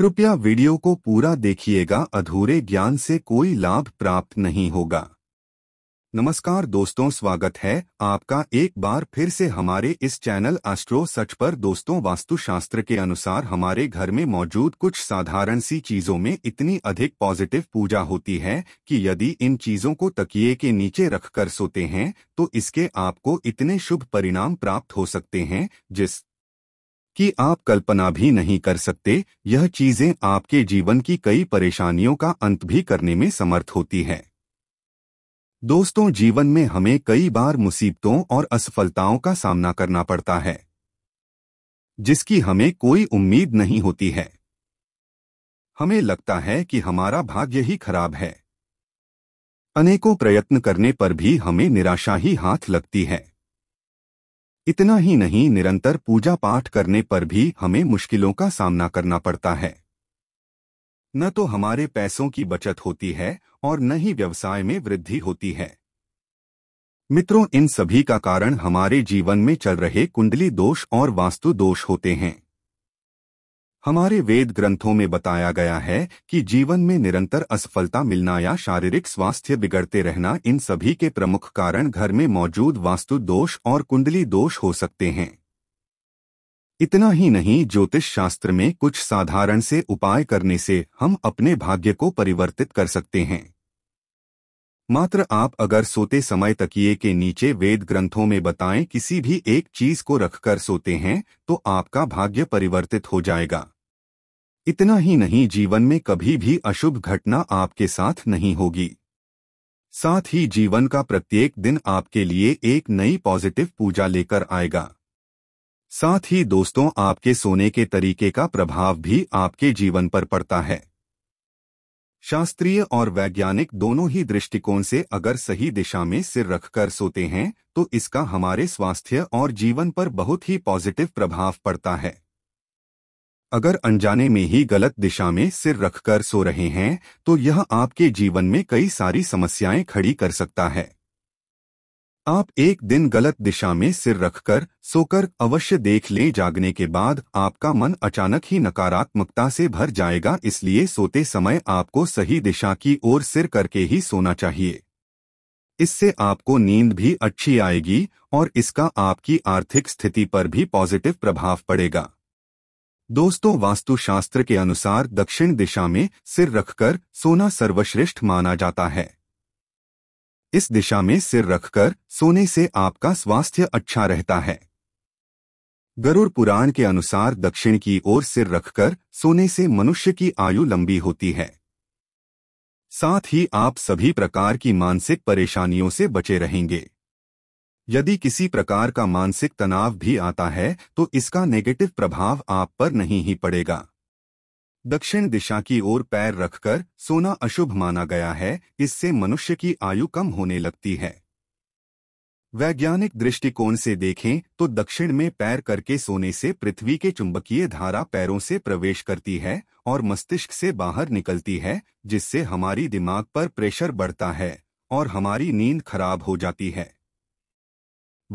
कृपया वीडियो को पूरा देखिएगा अधूरे ज्ञान से कोई लाभ प्राप्त नहीं होगा नमस्कार दोस्तों स्वागत है आपका एक बार फिर से हमारे इस चैनल एस्ट्रो सच पर दोस्तों वास्तुशास्त्र के अनुसार हमारे घर में मौजूद कुछ साधारण सी चीजों में इतनी अधिक पॉजिटिव पूजा होती है कि यदि इन चीजों को तकिए के नीचे रखकर सोते हैं तो इसके आपको इतने शुभ परिणाम प्राप्त हो सकते हैं जिस कि आप कल्पना भी नहीं कर सकते यह चीजें आपके जीवन की कई परेशानियों का अंत भी करने में समर्थ होती हैं दोस्तों जीवन में हमें कई बार मुसीबतों और असफलताओं का सामना करना पड़ता है जिसकी हमें कोई उम्मीद नहीं होती है हमें लगता है कि हमारा भाग्य ही खराब है अनेकों प्रयत्न करने पर भी हमें निराशा ही हाथ लगती है इतना ही नहीं निरंतर पूजा पाठ करने पर भी हमें मुश्किलों का सामना करना पड़ता है न तो हमारे पैसों की बचत होती है और न ही व्यवसाय में वृद्धि होती है मित्रों इन सभी का कारण हमारे जीवन में चल रहे कुंडली दोष और वास्तु दोष होते हैं हमारे वेद ग्रंथों में बताया गया है कि जीवन में निरंतर असफलता मिलना या शारीरिक स्वास्थ्य बिगड़ते रहना इन सभी के प्रमुख कारण घर में मौजूद वास्तु दोष और कुंडली दोष हो सकते हैं इतना ही नहीं ज्योतिष शास्त्र में कुछ साधारण से उपाय करने से हम अपने भाग्य को परिवर्तित कर सकते हैं मात्र आप अगर सोते समय तकिए के नीचे वेद ग्रंथों में बताएं किसी भी एक चीज को रखकर सोते हैं तो आपका भाग्य परिवर्तित हो जाएगा इतना ही नहीं जीवन में कभी भी अशुभ घटना आपके साथ नहीं होगी साथ ही जीवन का प्रत्येक दिन आपके लिए एक नई पॉजिटिव पूजा लेकर आएगा साथ ही दोस्तों आपके सोने के तरीके का प्रभाव भी आपके जीवन पर पड़ता है शास्त्रीय और वैज्ञानिक दोनों ही दृष्टिकोण से अगर सही दिशा में सिर रखकर सोते हैं तो इसका हमारे स्वास्थ्य और जीवन पर बहुत ही पॉजिटिव प्रभाव पड़ता है अगर अनजाने में ही गलत दिशा में सिर रखकर सो रहे हैं तो यह आपके जीवन में कई सारी समस्याएं खड़ी कर सकता है आप एक दिन गलत दिशा में सिर रखकर सोकर अवश्य देख लें जागने के बाद आपका मन अचानक ही नकारात्मकता से भर जाएगा इसलिए सोते समय आपको सही दिशा की ओर सिर करके ही सोना चाहिए इससे आपको नींद भी अच्छी आएगी और इसका आपकी आर्थिक स्थिति पर भी पॉजिटिव प्रभाव पड़ेगा दोस्तों वास्तुशास्त्र के अनुसार दक्षिण दिशा में सिर रखकर सोना सर्वश्रेष्ठ माना जाता है इस दिशा में सिर रखकर सोने से आपका स्वास्थ्य अच्छा रहता है गरुड़ पुराण के अनुसार दक्षिण की ओर सिर रखकर सोने से मनुष्य की आयु लंबी होती है साथ ही आप सभी प्रकार की मानसिक परेशानियों से बचे रहेंगे यदि किसी प्रकार का मानसिक तनाव भी आता है तो इसका नेगेटिव प्रभाव आप पर नहीं ही पड़ेगा दक्षिण दिशा की ओर पैर रखकर सोना अशुभ माना गया है इससे मनुष्य की आयु कम होने लगती है वैज्ञानिक दृष्टिकोण से देखें तो दक्षिण में पैर करके सोने से पृथ्वी के चुंबकीय धारा पैरों से प्रवेश करती है और मस्तिष्क से बाहर निकलती है जिससे हमारी दिमाग पर प्रेशर बढ़ता है और हमारी नींद खराब हो जाती है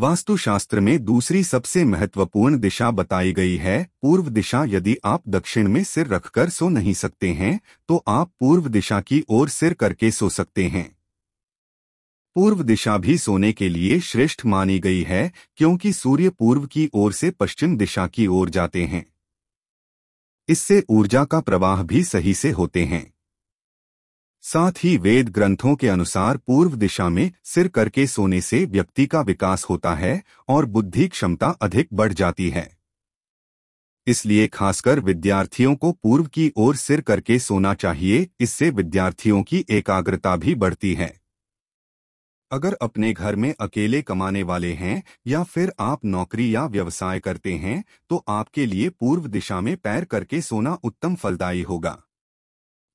वास्तुशास्त्र में दूसरी सबसे महत्वपूर्ण दिशा बताई गई है पूर्व दिशा यदि आप दक्षिण में सिर रखकर सो नहीं सकते हैं तो आप पूर्व दिशा की ओर सिर करके सो सकते हैं पूर्व दिशा भी सोने के लिए श्रेष्ठ मानी गई है क्योंकि सूर्य पूर्व की ओर से पश्चिम दिशा की ओर जाते हैं इससे ऊर्जा का प्रवाह भी सही से होते हैं साथ ही वेद ग्रंथों के अनुसार पूर्व दिशा में सिर करके सोने से व्यक्ति का विकास होता है और बुद्धि क्षमता अधिक बढ़ जाती है इसलिए खासकर विद्यार्थियों को पूर्व की ओर सिर करके सोना चाहिए इससे विद्यार्थियों की एकाग्रता भी बढ़ती है अगर अपने घर में अकेले कमाने वाले हैं या फिर आप नौकरी या व्यवसाय करते हैं तो आपके लिए पूर्व दिशा में पैर करके सोना उत्तम फलदायी होगा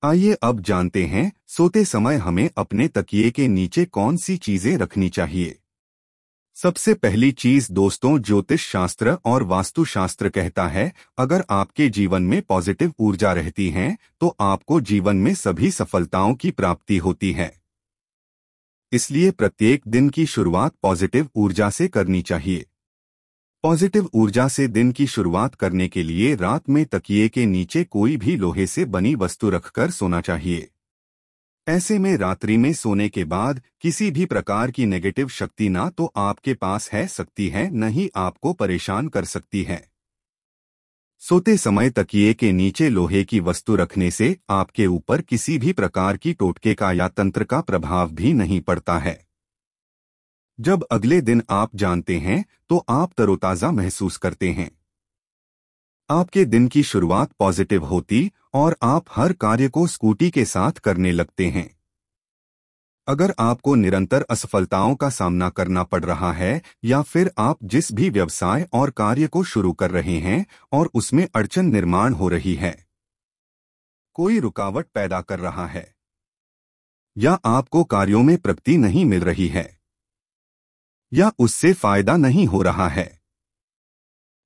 आइए अब जानते हैं सोते समय हमें अपने तकिए के नीचे कौन सी चीजें रखनी चाहिए सबसे पहली चीज दोस्तों ज्योतिष शास्त्र और वास्तुशास्त्र कहता है अगर आपके जीवन में पॉजिटिव ऊर्जा रहती है तो आपको जीवन में सभी सफलताओं की प्राप्ति होती है इसलिए प्रत्येक दिन की शुरुआत पॉजिटिव ऊर्जा से करनी चाहिए पॉजिटिव ऊर्जा से दिन की शुरुआत करने के लिए रात में तकिए के नीचे कोई भी लोहे से बनी वस्तु रखकर सोना चाहिए ऐसे में रात्रि में सोने के बाद किसी भी प्रकार की नेगेटिव शक्ति ना तो आपके पास है सकती है न ही आपको परेशान कर सकती है सोते समय तकिए के नीचे लोहे की वस्तु रखने से आपके ऊपर किसी भी प्रकार की टोटके का या तंत्र का प्रभाव भी नहीं पड़ता है जब अगले दिन आप जानते हैं तो आप तरोताज़ा महसूस करते हैं आपके दिन की शुरुआत पॉजिटिव होती और आप हर कार्य को स्कूटी के साथ करने लगते हैं अगर आपको निरंतर असफलताओं का सामना करना पड़ रहा है या फिर आप जिस भी व्यवसाय और कार्य को शुरू कर रहे हैं और उसमें अड़चन निर्माण हो रही है कोई रुकावट पैदा कर रहा है या आपको कार्यों में प्रगति नहीं मिल रही है या उससे फायदा नहीं हो रहा है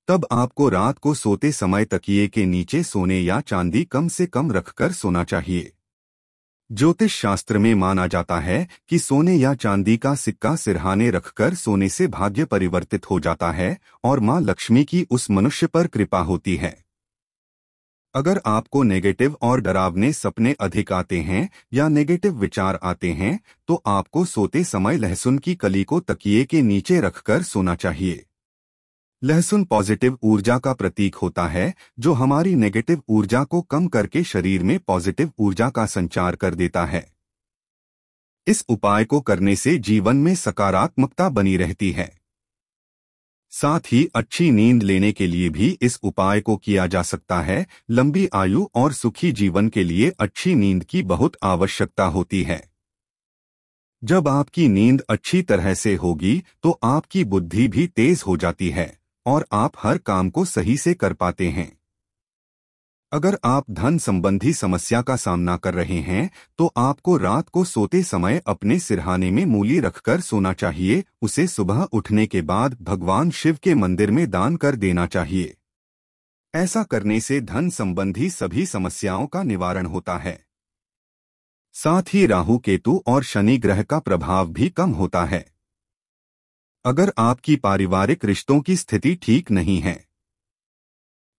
तब आपको रात को सोते समय तकिए के नीचे सोने या चांदी कम से कम रखकर सोना चाहिए ज्योतिष शास्त्र में माना जाता है कि सोने या चांदी का सिक्का सिरहाने रखकर सोने से भाग्य परिवर्तित हो जाता है और मां लक्ष्मी की उस मनुष्य पर कृपा होती है अगर आपको नेगेटिव और डरावने सपने अधिक आते हैं या नेगेटिव विचार आते हैं तो आपको सोते समय लहसुन की कली को तकिए के नीचे रखकर सोना चाहिए लहसुन पॉजिटिव ऊर्जा का प्रतीक होता है जो हमारी नेगेटिव ऊर्जा को कम करके शरीर में पॉजिटिव ऊर्जा का संचार कर देता है इस उपाय को करने से जीवन में सकारात्मकता बनी रहती है साथ ही अच्छी नींद लेने के लिए भी इस उपाय को किया जा सकता है लंबी आयु और सुखी जीवन के लिए अच्छी नींद की बहुत आवश्यकता होती है जब आपकी नींद अच्छी तरह से होगी तो आपकी बुद्धि भी तेज हो जाती है और आप हर काम को सही से कर पाते हैं अगर आप धन संबंधी समस्या का सामना कर रहे हैं तो आपको रात को सोते समय अपने सिरहाने में मूली रखकर सोना चाहिए उसे सुबह उठने के बाद भगवान शिव के मंदिर में दान कर देना चाहिए ऐसा करने से धन संबंधी सभी समस्याओं का निवारण होता है साथ ही राहु केतु और शनि ग्रह का प्रभाव भी कम होता है अगर आपकी पारिवारिक रिश्तों की स्थिति ठीक नहीं है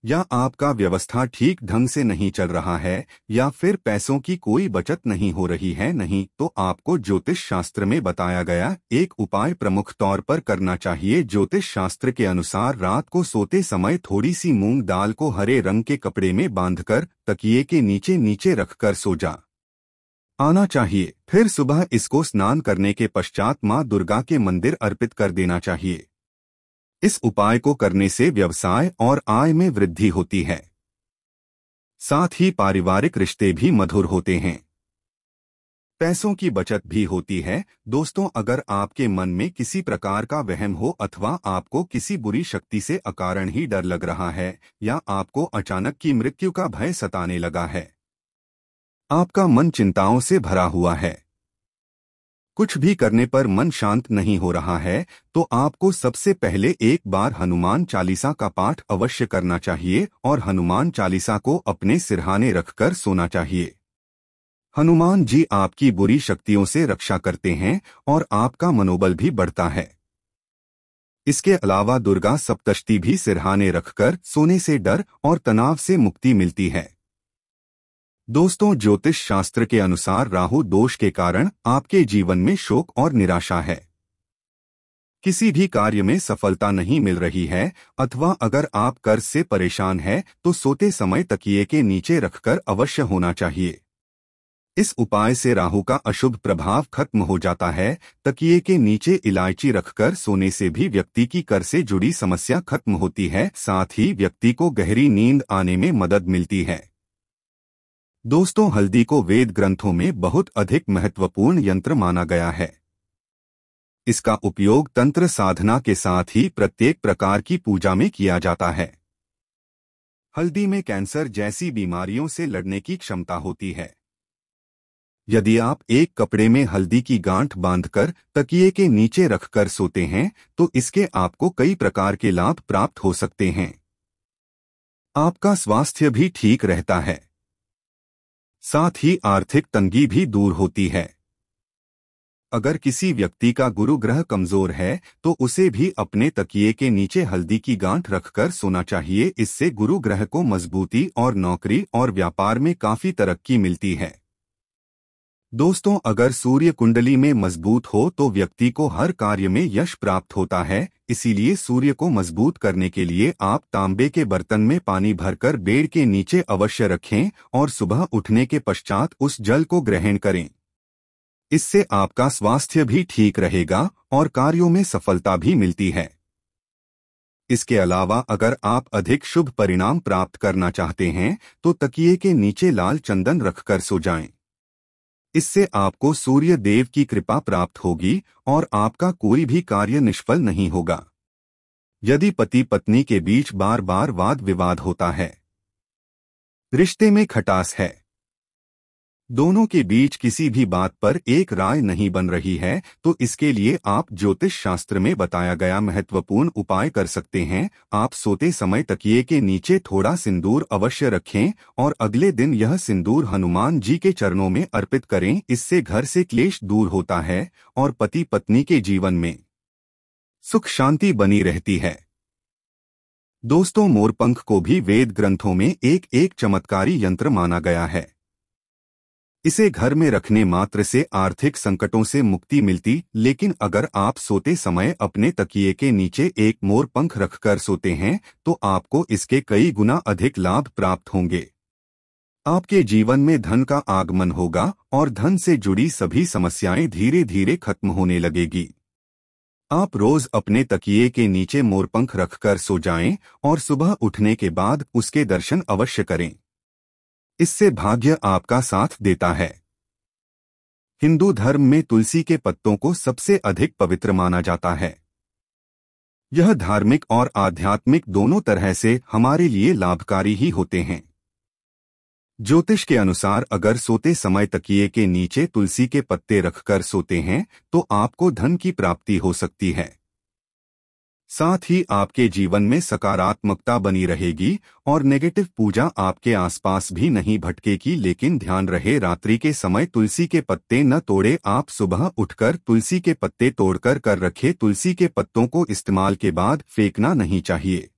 या आपका व्यवस्था ठीक ढंग से नहीं चल रहा है या फिर पैसों की कोई बचत नहीं हो रही है नहीं तो आपको ज्योतिष शास्त्र में बताया गया एक उपाय प्रमुख तौर पर करना चाहिए ज्योतिष शास्त्र के अनुसार रात को सोते समय थोड़ी सी मूंग दाल को हरे रंग के कपड़े में बांधकर तकिए के नीचे नीचे रखकर सो जा आना चाहिए फिर सुबह इसको स्नान करने के पश्चात माँ दुर्गा के मंदिर अर्पित कर देना चाहिए इस उपाय को करने से व्यवसाय और आय में वृद्धि होती है साथ ही पारिवारिक रिश्ते भी मधुर होते हैं पैसों की बचत भी होती है दोस्तों अगर आपके मन में किसी प्रकार का वहम हो अथवा आपको किसी बुरी शक्ति से अकारण ही डर लग रहा है या आपको अचानक की मृत्यु का भय सताने लगा है आपका मन चिंताओं से भरा हुआ है कुछ भी करने पर मन शांत नहीं हो रहा है तो आपको सबसे पहले एक बार हनुमान चालीसा का पाठ अवश्य करना चाहिए और हनुमान चालीसा को अपने सिरहाने रखकर सोना चाहिए हनुमान जी आपकी बुरी शक्तियों से रक्षा करते हैं और आपका मनोबल भी बढ़ता है इसके अलावा दुर्गा सप्तष्टि भी सिरहाने रखकर सोने से डर और तनाव से मुक्ति मिलती है दोस्तों ज्योतिष शास्त्र के अनुसार राहु दोष के कारण आपके जीवन में शोक और निराशा है किसी भी कार्य में सफलता नहीं मिल रही है अथवा अगर आप कर्ज से परेशान हैं तो सोते समय तकिए के नीचे रखकर अवश्य होना चाहिए इस उपाय से राहु का अशुभ प्रभाव खत्म हो जाता है तकिए के नीचे इलायची रखकर सोने से भी व्यक्ति की कर से जुड़ी समस्या खत्म होती है साथ ही व्यक्ति को गहरी नींद आने में मदद मिलती है दोस्तों हल्दी को वेद ग्रंथों में बहुत अधिक महत्वपूर्ण यंत्र माना गया है इसका उपयोग तंत्र साधना के साथ ही प्रत्येक प्रकार की पूजा में किया जाता है हल्दी में कैंसर जैसी बीमारियों से लड़ने की क्षमता होती है यदि आप एक कपड़े में हल्दी की गांठ बांधकर तकिए के नीचे रखकर सोते हैं तो इसके आपको कई प्रकार के लाभ प्राप्त हो सकते हैं आपका स्वास्थ्य भी ठीक रहता है साथ ही आर्थिक तंगी भी दूर होती है अगर किसी व्यक्ति का गुरु ग्रह कमजोर है तो उसे भी अपने तकिए के नीचे हल्दी की गांठ रखकर सोना चाहिए इससे गुरु ग्रह को मजबूती और नौकरी और व्यापार में काफी तरक्की मिलती है दोस्तों अगर सूर्य कुंडली में मजबूत हो तो व्यक्ति को हर कार्य में यश प्राप्त होता है इसीलिए सूर्य को मजबूत करने के लिए आप तांबे के बर्तन में पानी भरकर बेड़ के नीचे अवश्य रखें और सुबह उठने के पश्चात उस जल को ग्रहण करें इससे आपका स्वास्थ्य भी ठीक रहेगा और कार्यों में सफलता भी मिलती है इसके अलावा अगर आप अधिक शुभ परिणाम प्राप्त करना चाहते हैं तो तकिए के नीचे लाल चंदन रखकर सो जाएं। इससे आपको सूर्य देव की कृपा प्राप्त होगी और आपका कोई भी कार्य निष्फल नहीं होगा यदि पति पत्नी के बीच बार बार वाद विवाद होता है रिश्ते में खटास है दोनों के बीच किसी भी बात पर एक राय नहीं बन रही है तो इसके लिए आप ज्योतिष शास्त्र में बताया गया महत्वपूर्ण उपाय कर सकते हैं आप सोते समय तकिए के नीचे थोड़ा सिंदूर अवश्य रखें और अगले दिन यह सिंदूर हनुमान जी के चरणों में अर्पित करें इससे घर से क्लेश दूर होता है और पति पत्नी के जीवन में सुख शांति बनी रहती है दोस्तों मोरपंख को भी वेद ग्रंथों में एक एक चमत्कारी यंत्र माना गया है इसे घर में रखने मात्र से आर्थिक संकटों से मुक्ति मिलती लेकिन अगर आप सोते समय अपने तकिए के नीचे एक मोर पंख रखकर सोते हैं तो आपको इसके कई गुना अधिक लाभ प्राप्त होंगे आपके जीवन में धन का आगमन होगा और धन से जुड़ी सभी समस्याएं धीरे धीरे खत्म होने लगेगी आप रोज अपने तकिए के नीचे मोरपंख रखकर सो जाएं और सुबह उठने के बाद उसके दर्शन अवश्य करें इससे भाग्य आपका साथ देता है हिंदू धर्म में तुलसी के पत्तों को सबसे अधिक पवित्र माना जाता है यह धार्मिक और आध्यात्मिक दोनों तरह से हमारे लिए लाभकारी ही होते हैं ज्योतिष के अनुसार अगर सोते समय तकिए के नीचे तुलसी के पत्ते रखकर सोते हैं तो आपको धन की प्राप्ति हो सकती है साथ ही आपके जीवन में सकारात्मकता बनी रहेगी और नेगेटिव पूजा आपके आसपास भी नहीं भटकेगी लेकिन ध्यान रहे रात्रि के समय तुलसी के पत्ते न तोड़े आप सुबह उठकर तुलसी के पत्ते तोड़कर कर रखे तुलसी के पत्तों को इस्तेमाल के बाद फेंकना नहीं चाहिए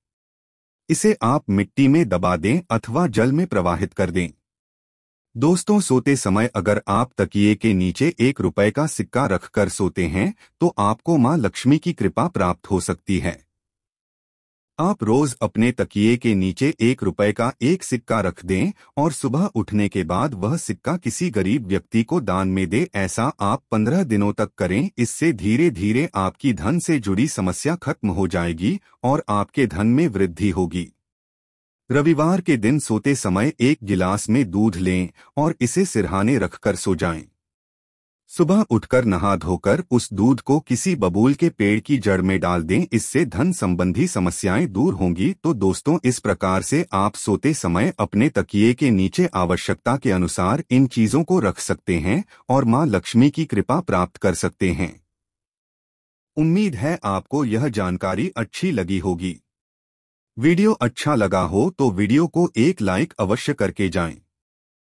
इसे आप मिट्टी में दबा दें अथवा जल में प्रवाहित कर दें दोस्तों सोते समय अगर आप तकिए के नीचे एक रुपए का सिक्का रखकर सोते हैं तो आपको मां लक्ष्मी की कृपा प्राप्त हो सकती है आप रोज अपने तकिए के नीचे एक रुपए का एक सिक्का रख दें और सुबह उठने के बाद वह सिक्का किसी गरीब व्यक्ति को दान में दे ऐसा आप पंद्रह दिनों तक करें इससे धीरे धीरे आपकी धन से जुड़ी समस्या खत्म हो जाएगी और आपके धन में वृद्धि होगी रविवार के दिन सोते समय एक गिलास में दूध लें और इसे सिरहाने रखकर सो जाएं। सुबह उठकर नहा धोकर उस दूध को किसी बबूल के पेड़ की जड़ में डाल दें इससे धन संबंधी समस्याएं दूर होंगी तो दोस्तों इस प्रकार से आप सोते समय अपने तकिए के नीचे आवश्यकता के अनुसार इन चीजों को रख सकते हैं और मां लक्ष्मी की कृपा प्राप्त कर सकते हैं उम्मीद है आपको यह जानकारी अच्छी लगी होगी वीडियो अच्छा लगा हो तो वीडियो को एक लाइक अवश्य करके जाएं।